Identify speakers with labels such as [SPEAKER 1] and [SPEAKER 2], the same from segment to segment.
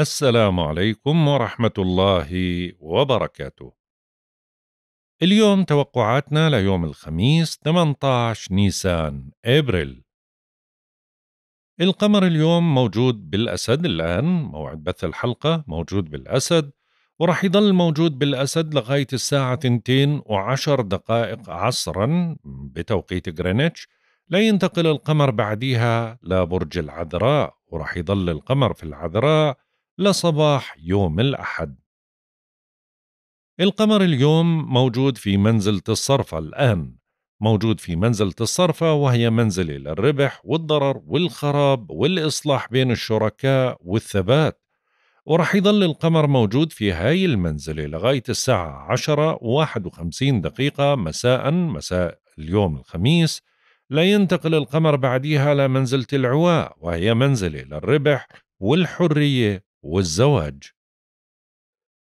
[SPEAKER 1] السلام عليكم ورحمة الله وبركاته. اليوم توقعاتنا ليوم الخميس 18 نيسان ابريل. القمر اليوم موجود بالأسد الآن، موعد بث الحلقة موجود بالأسد، ورح يضل موجود بالأسد لغاية الساعة 2 وعشر دقائق عصرا بتوقيت غرينتش، لا ينتقل القمر بعديها لبرج العذراء ورح يضل القمر في العذراء لصباح يوم الأحد القمر اليوم موجود في منزلة الصرفة الآن موجود في منزلة الصرفة وهي منزلة للربح والضرر والخراب والإصلاح بين الشركاء والثبات ورح يظل القمر موجود في هاي المنزلة لغاية الساعة 10 و51 دقيقة مساء مساء اليوم الخميس لا ينتقل القمر بعديها لمنزلة العواء وهي منزلة للربح والحرية والزواج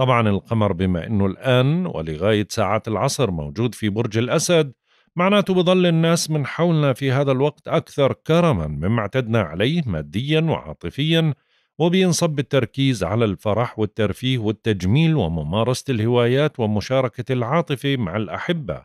[SPEAKER 1] طبعا القمر بما أنه الآن ولغاية ساعات العصر موجود في برج الأسد معناته بظل الناس من حولنا في هذا الوقت أكثر كرما مما اعتدنا عليه ماديا وعاطفيا وبينصب التركيز على الفرح والترفيه والتجميل وممارسة الهوايات ومشاركة العاطفة مع الأحبة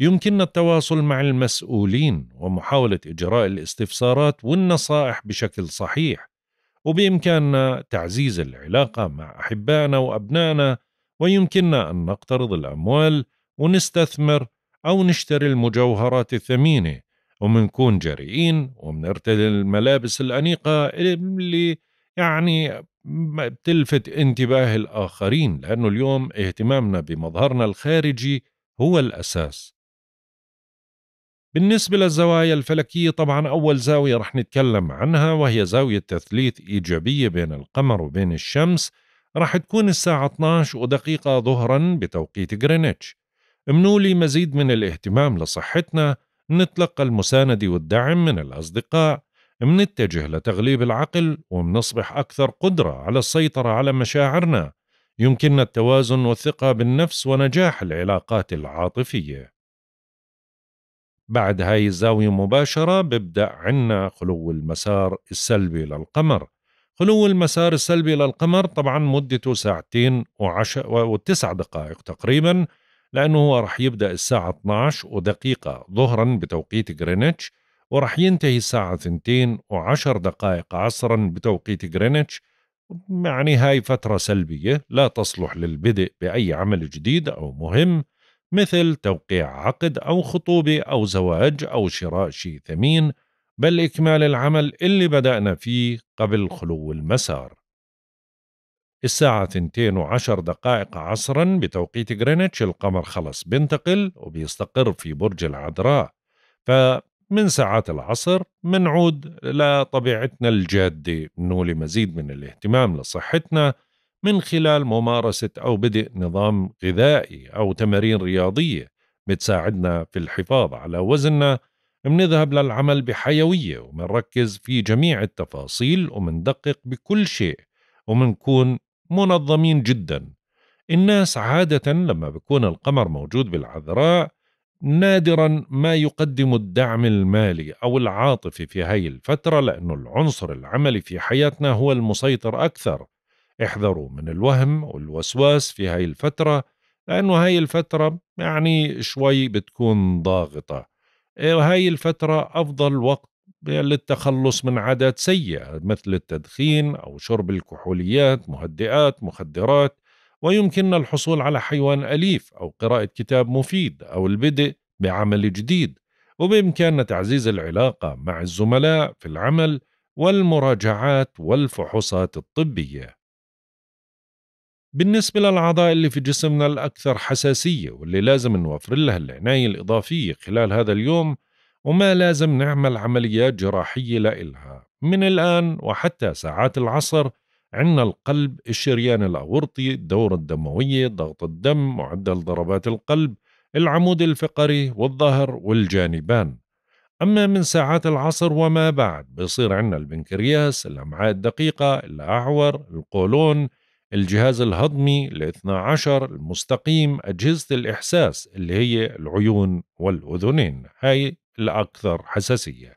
[SPEAKER 1] يمكننا التواصل مع المسؤولين ومحاولة إجراء الاستفسارات والنصائح بشكل صحيح وبإمكاننا تعزيز العلاقة مع أحبائنا وأبنائنا ويمكننا أن نقترض الأموال ونستثمر أو نشتري المجوهرات الثمينة ومنكون جريئين ومنرتدي الملابس الأنيقة اللي يعني بتلفت انتباه الآخرين لأنه اليوم اهتمامنا بمظهرنا الخارجي هو الأساس بالنسبة للزوايا الفلكية طبعا أول زاوية رح نتكلم عنها وهي زاوية تثليث إيجابية بين القمر وبين الشمس رح تكون الساعة 12 ودقيقة ظهرا بتوقيت غرينتش امنوا مزيد من الاهتمام لصحتنا نتلقى المساندة والدعم من الأصدقاء منتجه لتغليب العقل ومنصبح أكثر قدرة على السيطرة على مشاعرنا يمكننا التوازن والثقة بالنفس ونجاح العلاقات العاطفية بعد هاي الزاوية مباشرة ببدأ عنا خلو المسار السلبي للقمر خلو المسار السلبي للقمر طبعا مدته ساعتين وعش... وتسع دقائق تقريبا لأنه هو رح يبدأ الساعة 12 ودقيقة ظهرا بتوقيت غرينتش ورح ينتهي الساعة 2 وعشر دقائق عصرا بتوقيت غرينتش يعني هاي فترة سلبية لا تصلح للبدء بأي عمل جديد أو مهم مثل توقيع عقد أو خطوبة أو زواج أو شراء شيء ثمين بل إكمال العمل اللي بدأنا فيه قبل خلو المسار الساعة 2 وعشر دقائق عصرا بتوقيت غرينتش القمر خلص بينتقل وبيستقر في برج العذراء فمن ساعات العصر منعود لطبيعتنا الجادة نولي مزيد من الاهتمام لصحتنا من خلال ممارسة أو بدء نظام غذائي أو تمارين رياضية بتساعدنا في الحفاظ على وزننا بنذهب للعمل بحيوية ومنركز في جميع التفاصيل ومندقق بكل شيء ومنكون منظمين جدا الناس عادة لما بكون القمر موجود بالعذراء نادرا ما يقدم الدعم المالي أو العاطفي في هاي الفترة لأنه العنصر العملي في حياتنا هو المسيطر أكثر احذروا من الوهم والوسواس في هاي الفترة لأنه هاي الفترة يعني شوي بتكون ضاغطة آه، هاي الفترة أفضل وقت للتخلص من عادات سيئة مثل التدخين أو شرب الكحوليات مهدئات مخدرات ويمكننا الحصول على حيوان أليف أو قراءة كتاب مفيد أو البدء بعمل جديد وبإمكاننا تعزيز العلاقة مع الزملاء في العمل والمراجعات والفحوصات الطبية بالنسبة للأعضاء اللي في جسمنا الأكثر حساسية واللي لازم نوفر لها العناية الإضافية خلال هذا اليوم وما لازم نعمل عمليات جراحية لإلها من الآن وحتى ساعات العصر عندنا القلب الشريان الأورطي الدورة الدموية ضغط الدم معدل ضربات القلب العمود الفقري والظهر والجانبان أما من ساعات العصر وما بعد بصير عندنا البنكرياس الأمعاء الدقيقة الأعور القولون الجهاز الهضمي الاثنى عشر المستقيم أجهزة الإحساس اللي هي العيون والأذنين هاي الأكثر حساسية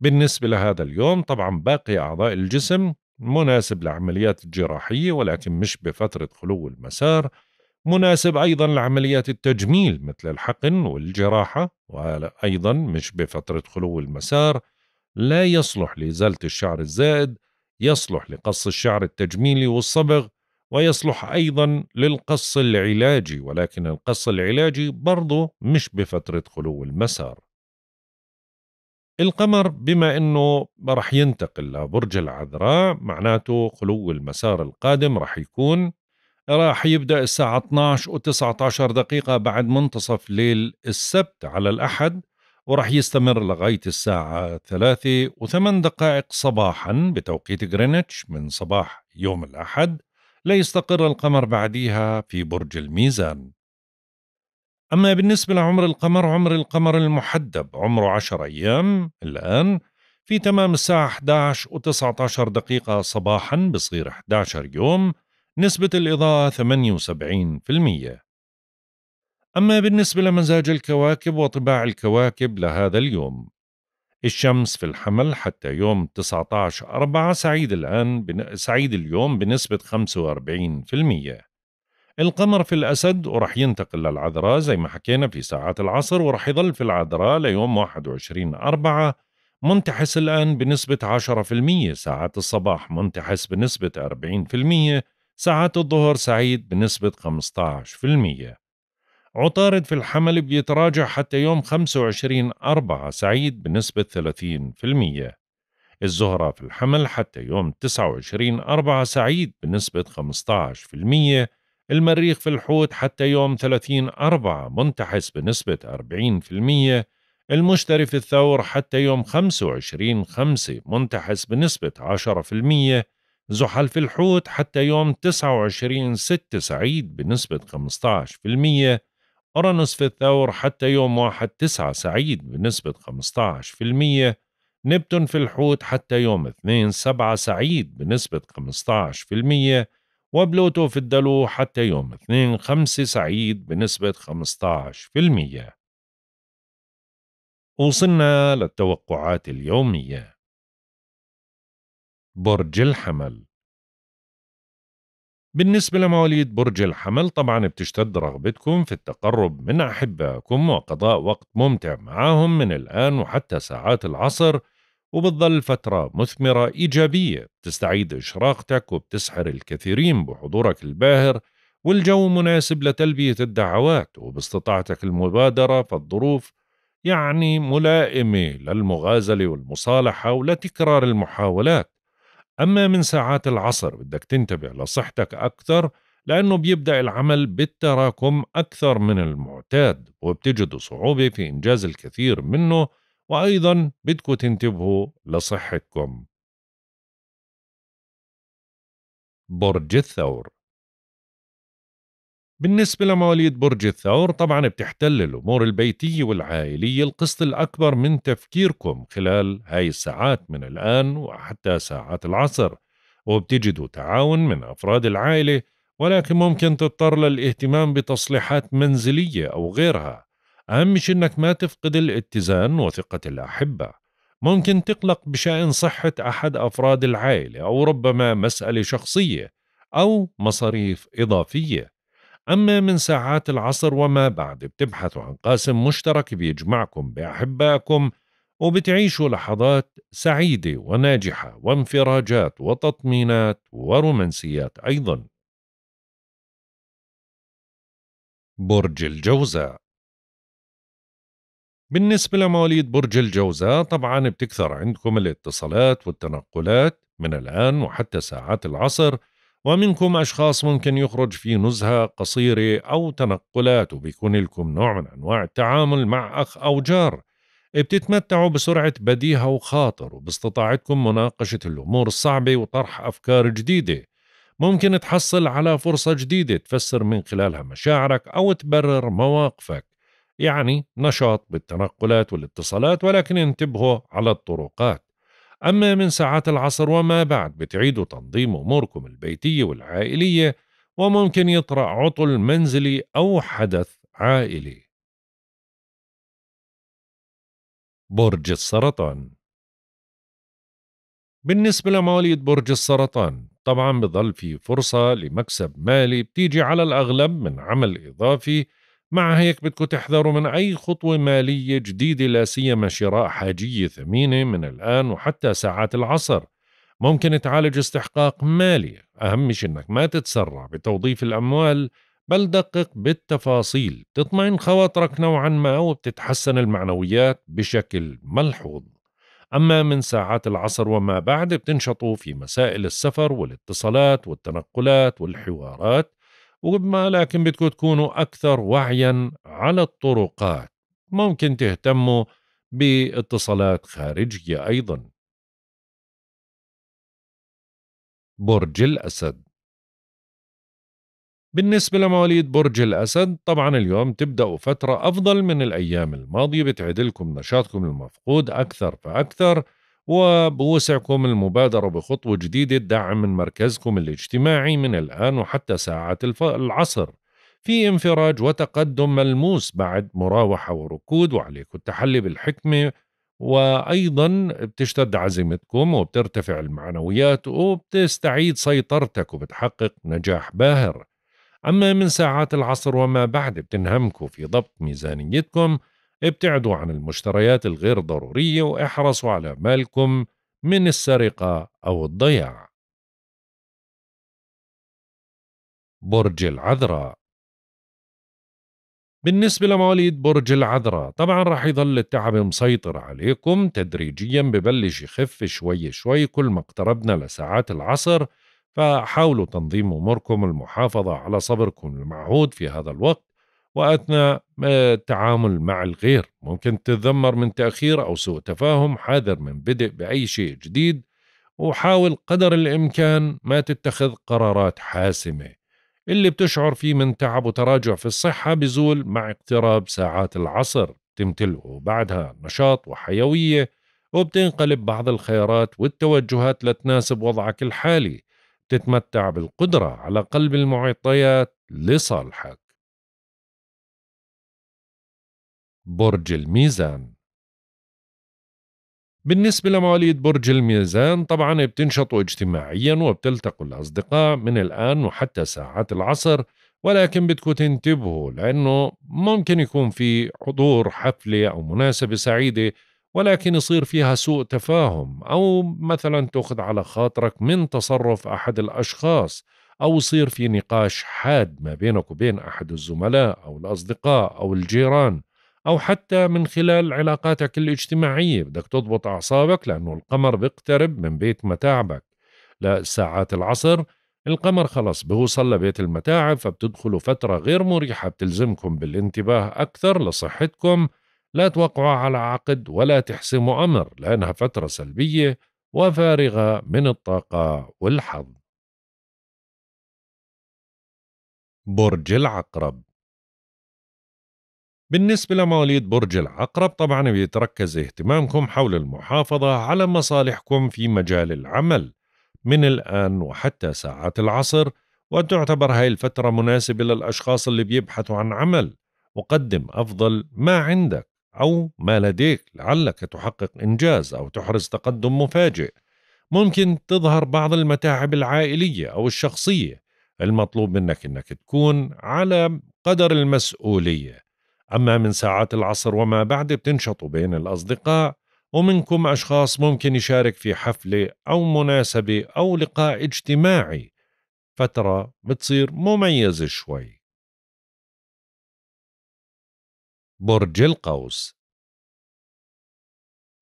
[SPEAKER 1] بالنسبة لهذا اليوم طبعا باقي أعضاء الجسم مناسب لعمليات الجراحية ولكن مش بفترة خلو المسار مناسب أيضا لعمليات التجميل مثل الحقن والجراحة وأيضا مش بفترة خلو المسار لا يصلح لإزالة الشعر الزائد يصلح لقص الشعر التجميلي والصبغ ويصلح أيضا للقص العلاجي ولكن القص العلاجي برضه مش بفترة خلو المسار القمر بما أنه رح ينتقل لبرج العذراء معناته خلو المسار القادم رح يكون راح يبدأ الساعة 12 و 19 دقيقة بعد منتصف ليل السبت على الأحد وراح يستمر لغاية الساعة 3 و8 دقائق صباحا بتوقيت غرينتش من صباح يوم الأحد ليستقر القمر بعديها في برج الميزان أما بالنسبة لعمر القمر عمر القمر المحدب عمره 10 أيام الآن في تمام الساعة 11 و 19 دقيقة صباحا بصير 11 يوم نسبة الإضاءة 78% أما بالنسبة لمزاج الكواكب وطباع الكواكب لهذا اليوم الشمس في الحمل حتى يوم 19 أربعة سعيد الآن بن... سعيد اليوم بنسبة 45% القمر في الأسد ورح ينتقل للعذراء زي ما حكينا في ساعات العصر ورح يظل في العذراء ليوم 21 أربعة منتحس الآن بنسبة 10% ساعات الصباح منتحس بنسبة 40% ساعات الظهر سعيد بنسبة 15% عطارد في الحمل بيتراجع حتى يوم 25 4 سعيد بنسبة 30% الزهرة في الحمل حتى يوم 29 4 سعيد بنسبة 15% المريخ في الحوت حتى يوم 30 4 منتحس بنسبة 40% المشتري في الثور حتى يوم 25 5 منتحس بنسبة 10% زحل في الحوت حتى يوم 29 6 سعيد بنسبة أورانوس في الثور حتى يوم واحد تسعة سعيد بنسبة 15% نبتون في الحوت حتى يوم اثنين سبعة سعيد بنسبة 15% وبلوتو في الدلو حتى يوم اثنين
[SPEAKER 2] خمسة سعيد بنسبة 15% وصلنا للتوقعات اليومية برج الحمل بالنسبة لمواليد برج الحمل
[SPEAKER 1] طبعا بتشتد رغبتكم في التقرب من أحبائكم وقضاء وقت ممتع معهم من الآن وحتى ساعات العصر وبتظل فترة مثمرة إيجابية بتستعيد إشراقتك وبتسحر الكثيرين بحضورك الباهر والجو مناسب لتلبية الدعوات وباستطاعتك المبادرة فالظروف يعني ملائمة للمغازلة والمصالحة ولتكرار المحاولات أما من ساعات العصر بدك تنتبه لصحتك أكثر لأنه بيبدأ العمل بالتراكم أكثر من المعتاد وبتجد صعوبة في إنجاز الكثير
[SPEAKER 2] منه وأيضا بدكم تنتبهوا لصحتكم برج الثور بالنسبة لمواليد برج الثور طبعا بتحتل الأمور البيتية والعائلية القسط
[SPEAKER 1] الأكبر من تفكيركم خلال هاي الساعات من الآن وحتى ساعات العصر وبتجدوا تعاون من أفراد العائلة ولكن ممكن تضطر للاهتمام بتصليحات منزلية أو غيرها أهم شيء إنك ما تفقد الاتزان وثقة الأحبة ممكن تقلق بشأن صحة أحد أفراد العائلة أو ربما مسألة شخصية أو مصاريف إضافية أما من ساعات العصر وما بعد بتبحثوا عن قاسم مشترك بيجمعكم بأحبائكم وبتعيشوا لحظات سعيدة وناجحة وانفراجات
[SPEAKER 2] وتطمينات ورومانسيات أيضا برج الجوزاء بالنسبة
[SPEAKER 1] لمواليد برج الجوزاء طبعا بتكثر عندكم الاتصالات والتنقلات من الآن وحتى ساعات العصر ومنكم أشخاص ممكن يخرج في نزهة قصيرة أو تنقلات وبيكون لكم نوع من أنواع التعامل مع أخ أو جار بتتمتعوا بسرعة بديهة وخاطر وباستطاعتكم مناقشة الأمور الصعبة وطرح أفكار جديدة ممكن تحصل على فرصة جديدة تفسر من خلالها مشاعرك أو تبرر مواقفك يعني نشاط بالتنقلات والاتصالات ولكن انتبهوا على الطرقات أما من ساعات العصر وما بعد بتعيدوا تنظيم أموركم البيتية والعائلية وممكن يطرأ عطل
[SPEAKER 2] منزلي أو حدث عائلي برج السرطان بالنسبة لمواليد
[SPEAKER 1] برج السرطان طبعا بظل في فرصة لمكسب مالي بتيجي على الأغلب من عمل إضافي مع هيك بدكم تحذروا من أي خطوة مالية جديدة لا سيما شراء حاجية ثمينة من الآن وحتى ساعات العصر ممكن تعالج استحقاق مالي أهم شيء أنك ما تتسرع بتوظيف الأموال بل دقق بالتفاصيل تطمئن خواطرك نوعا ما وبتتحسن المعنويات بشكل ملحوظ أما من ساعات العصر وما بعد بتنشطوا في مسائل السفر والاتصالات والتنقلات والحوارات وما لكن بدكم تكونوا أكثر وعيا على الطرقات ممكن تهتموا
[SPEAKER 2] باتصالات خارجية أيضا برج الأسد بالنسبة لمواليد
[SPEAKER 1] برج الأسد طبعا اليوم تبدأوا فترة أفضل من الأيام الماضية بتعدلكم لكم نشاطكم المفقود أكثر فأكثر وبوسعكم المبادرة بخطوة جديدة الدعم من مركزكم الاجتماعي من الآن وحتى ساعة العصر في انفراج وتقدم ملموس بعد مراوحة وركود وعليكم التحلي بالحكمة وأيضا بتشتد عزيمتكم وبترتفع المعنويات وبتستعيد سيطرتك وبتحقق نجاح باهر أما من ساعات العصر وما بعد بتنهمكم في ضبط ميزانيتكم ابتعدوا عن المشتريات الغير ضرورية واحرصوا على مالكم من السرقة أو الضياع
[SPEAKER 2] برج العذراء بالنسبة لمواليد برج العذراء طبعا رح يظل التعب
[SPEAKER 1] مسيطر عليكم تدريجيا ببلش يخف شوي شوي كل ما اقتربنا لساعات العصر فحاولوا تنظيم أموركم المحافظة على صبركم المعهود في هذا الوقت واثناء آه، التعامل مع الغير ممكن تتذمر من تاخير او سوء تفاهم حاذر من بدء باي شيء جديد وحاول قدر الامكان ما تتخذ قرارات حاسمه اللي بتشعر فيه من تعب وتراجع في الصحه بزول مع اقتراب ساعات العصر تمتلئ بعدها نشاط وحيويه وبتنقلب بعض الخيارات والتوجهات لتناسب وضعك الحالي تتمتع بالقدرة على قلب المعطيات لصالحك
[SPEAKER 2] برج الميزان بالنسبة لمواليد برج الميزان طبعا بتنشطوا
[SPEAKER 1] اجتماعيا وبتلتقوا الأصدقاء من الآن وحتى ساعات العصر ولكن بدكم تنتبهوا لأنه ممكن يكون في حضور حفلة أو مناسبة سعيدة ولكن يصير فيها سوء تفاهم أو مثلا تأخذ على خاطرك من تصرف أحد الأشخاص أو يصير في نقاش حاد ما بينك وبين أحد الزملاء أو الأصدقاء أو الجيران أو حتى من خلال علاقاتك الاجتماعية بدك تضبط أعصابك لأنه القمر بيقترب من بيت متاعبك لساعات العصر القمر خلص بوصل لبيت المتاعب فبتدخلوا فترة غير مريحة بتلزمكم بالانتباه أكثر لصحتكم لا توقعوا على عقد ولا تحسموا أمر لأنها فترة سلبية وفارغة من الطاقة
[SPEAKER 2] والحظ برج العقرب بالنسبة لمواليد برج العقرب طبعا
[SPEAKER 1] بيتركز اهتمامكم حول المحافظة على مصالحكم في مجال العمل من الآن وحتى ساعات العصر وتعتبر هاي الفترة مناسبة للأشخاص اللي بيبحثوا عن عمل وقدم أفضل ما عندك أو ما لديك لعلك تحقق إنجاز أو تحرز تقدم مفاجئ ممكن تظهر بعض المتاعب العائلية أو الشخصية المطلوب منك أنك تكون على قدر المسؤولية أما من ساعات العصر وما بعد بتنشطوا بين الأصدقاء ومنكم أشخاص ممكن يشارك في حفلة أو مناسبة أو
[SPEAKER 2] لقاء اجتماعي فترة بتصير مميزة شوي برج القوس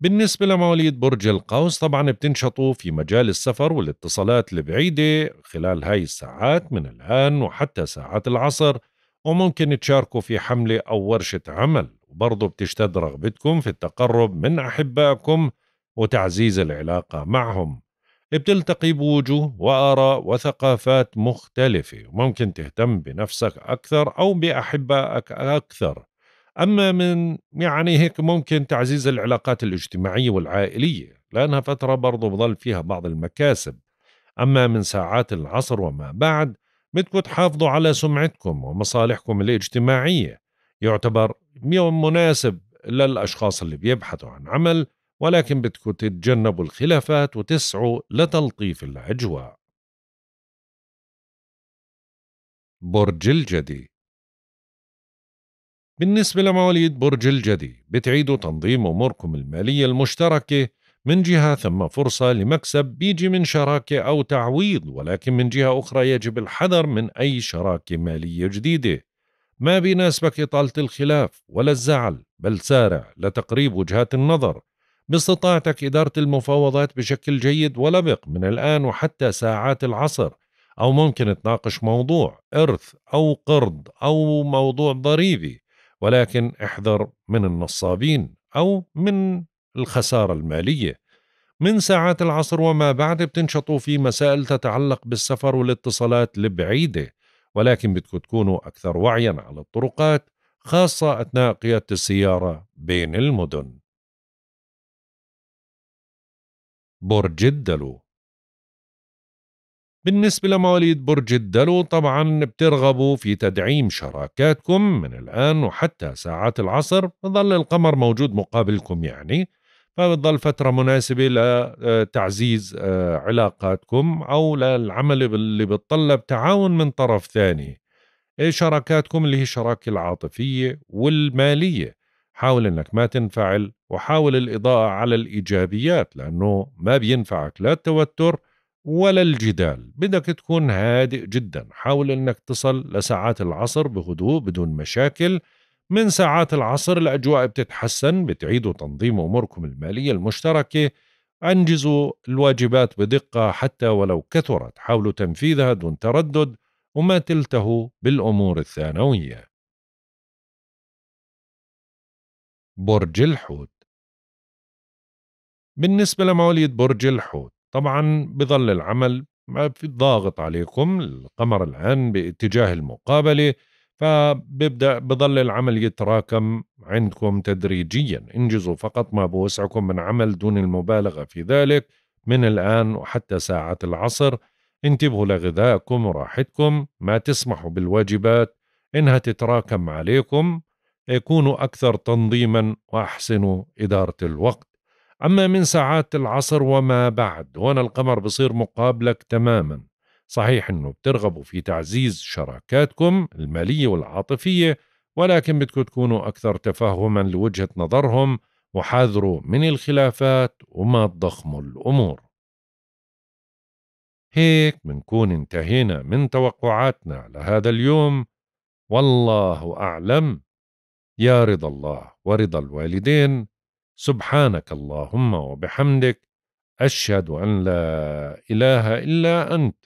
[SPEAKER 2] بالنسبة لمواليد برج القوس طبعا بتنشطوا في مجال السفر
[SPEAKER 1] والاتصالات البعيدة خلال هاي الساعات من الآن وحتى ساعات العصر وممكن تشاركوا في حملة أو ورشة عمل وبرضه بتشتد رغبتكم في التقرب من أحبائكم وتعزيز العلاقة معهم بتلتقي بوجوه وآراء وثقافات مختلفة وممكن تهتم بنفسك أكثر أو بأحبائك أكثر أما من يعني هيك ممكن تعزيز العلاقات الاجتماعية والعائلية لأنها فترة برضو بظل فيها بعض المكاسب أما من ساعات العصر وما بعد بدكم تحافظوا على سمعتكم ومصالحكم الاجتماعية يعتبر يوم مناسب للأشخاص اللي بيبحثوا عن عمل ولكن بدكم تتجنبوا الخلافات وتسعوا لتلطيف
[SPEAKER 2] الأجواء برج الجدي بالنسبة لمواليد برج الجدي بتعيدوا تنظيم
[SPEAKER 1] أموركم المالية المشتركة من جهة ثم فرصة لمكسب بيجي من شراكة أو تعويض ولكن من جهة أخرى يجب الحذر من أي شراكة مالية جديدة ما بيناسبك إطالة الخلاف ولا الزعل بل سارع لتقريب وجهات النظر باستطاعتك إدارة المفاوضات بشكل جيد ولبق من الآن وحتى ساعات العصر أو ممكن تناقش موضوع إرث أو قرض أو موضوع ضريبي ولكن احذر من النصابين أو من الخسارة المالية من ساعات العصر وما بعد بتنشطوا في مسائل تتعلق بالسفر والاتصالات البعيدة ولكن بدكم تكونوا أكثر
[SPEAKER 2] وعيا على الطرقات خاصة أثناء قيادة السيارة بين المدن برج الدلو بالنسبة لمواليد برج الدلو طبعا بترغبوا في تدعيم
[SPEAKER 1] شراكاتكم من الآن وحتى ساعات العصر بظل القمر موجود مقابلكم يعني فبتضل فترة مناسبة لتعزيز آه، آه، علاقاتكم أو للعمل اللي بتطلب تعاون من طرف ثاني إيه شراكاتكم اللي هي الشراكة العاطفية والمالية حاول انك ما تنفعل وحاول الاضاءه على الايجابيات لانه ما بينفعك لا التوتر ولا الجدال بدك تكون هادئ جدا حاول انك تصل لساعات العصر بهدوء بدون مشاكل من ساعات العصر الأجواء بتتحسن بتعيدوا تنظيم أموركم المالية المشتركة أنجزوا الواجبات بدقة حتى ولو كثرت حاولوا تنفيذها دون تردد وما تلتهوا بالأمور الثانوية
[SPEAKER 2] برج الحوت بالنسبة لمواليد برج الحوت طبعا بظل العمل
[SPEAKER 1] ما في ضاغط عليكم القمر الآن باتجاه المقابلة فبيبدا بضل العمل يتراكم عندكم تدريجيا انجزوا فقط ما بوسعكم من عمل دون المبالغه في ذلك من الان وحتى ساعه العصر انتبهوا لغذائكم وراحتكم ما تسمحوا بالواجبات انها تتراكم عليكم كونوا اكثر تنظيما واحسنوا اداره الوقت اما من ساعات العصر وما بعد هنا القمر بصير مقابلك تماما صحيح أنه بترغبوا في تعزيز شراكاتكم المالية والعاطفية ولكن بدكم تكونوا أكثر تفهما لوجهة نظرهم وحاذروا من الخلافات وما تضخموا الأمور هيك بنكون انتهينا من توقعاتنا لهذا اليوم والله أعلم يا رضا الله ورضا الوالدين سبحانك اللهم وبحمدك أشهد أن لا إله إلا أنت